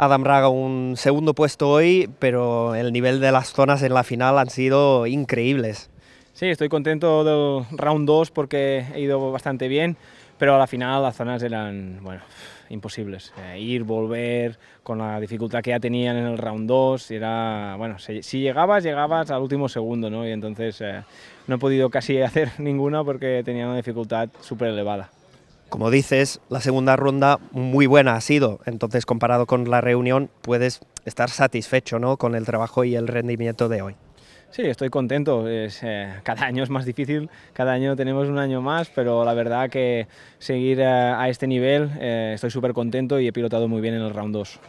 Adam Raga un segundo puesto hoy, pero el nivel de las zonas en la final han sido increíbles. Sí, estoy contento del round 2 porque he ido bastante bien, pero a la final las zonas eran, bueno, imposibles. Eh, ir, volver, con la dificultad que ya tenían en el round 2, era, bueno, si, llegabas, llegabas al último segundo, ¿no? Y entonces eh, no he podido casi hacer ninguna porque tenía una dificultad súper elevada. Como dices, la segunda ronda muy buena ha sido, entonces comparado con la reunión puedes estar satisfecho con el trabajo y el rendimiento de hoy. Sí, estoy contento. Eh, cada año es más difícil, cada año tenemos un año más, pero la verdad que seguir eh, a este nivel eh, estoy súper contento y he pilotado muy bien en el round 2.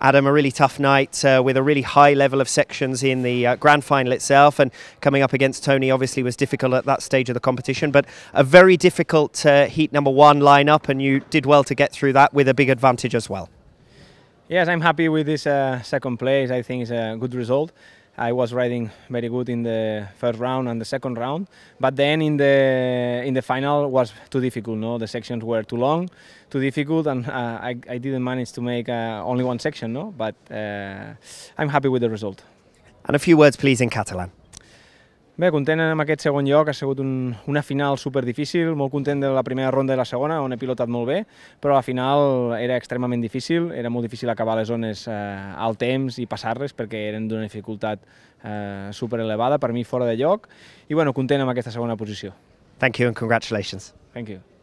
Adam, a really tough night uh, with a really high level of sections in the uh, grand final itself, and coming up against Tony obviously was difficult at that stage of the competition. But a very difficult uh, heat number one lineup, and you did well to get through that with a big advantage as well. Yes, I'm happy with this uh, second place. I think it's a good result. I was riding very good in the first round and the second round, but then in the in the final was too difficult. No, the sections were too long, too difficult, and uh, I, I didn't manage to make uh, only one section. No, but uh, I'm happy with the result. And a few words, please, in Catalan. Bé, content amb aquest segon lloc, ha sigut un, una final superdifícil, molt content de la primera ronda i la segona, on he pilotat molt bé, però la final era extremament difícil, era molt difícil acabar les zones eh, al temps i passar-les perquè eren d'una dificultat eh, super elevada, per mi fora de lloc, i bueno, content amb aquesta segona posició. Thank you and congratulations. Thank you.